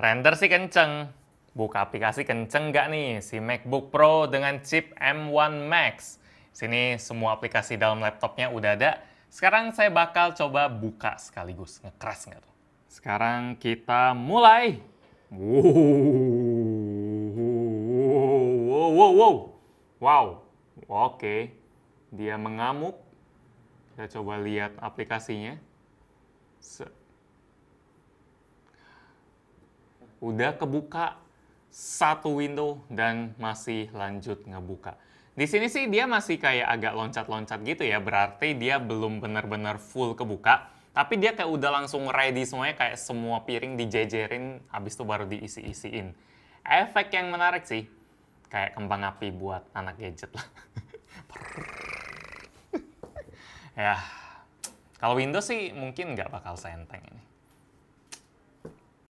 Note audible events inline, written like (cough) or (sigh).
Render sih kenceng. Buka aplikasi kenceng nggak nih si MacBook Pro dengan chip M1 Max? Sini semua aplikasi dalam laptopnya udah ada. Sekarang saya bakal coba buka sekaligus. Ngekeras nggak tuh? Sekarang kita mulai. Wow, wow, wow, wow. wow. Oke, dia mengamuk. Kita coba lihat aplikasinya. Se udah kebuka satu window dan masih lanjut ngebuka. Di sini sih dia masih kayak agak loncat-loncat gitu ya, berarti dia belum benar-benar full kebuka, tapi dia kayak udah langsung ready semuanya kayak semua piring dijejerin habis itu baru diisi-isiin. Efek yang menarik sih, kayak kembang api buat anak gadget lah. (laughs) ya, kalau Windows sih mungkin nggak bakal senteng ini.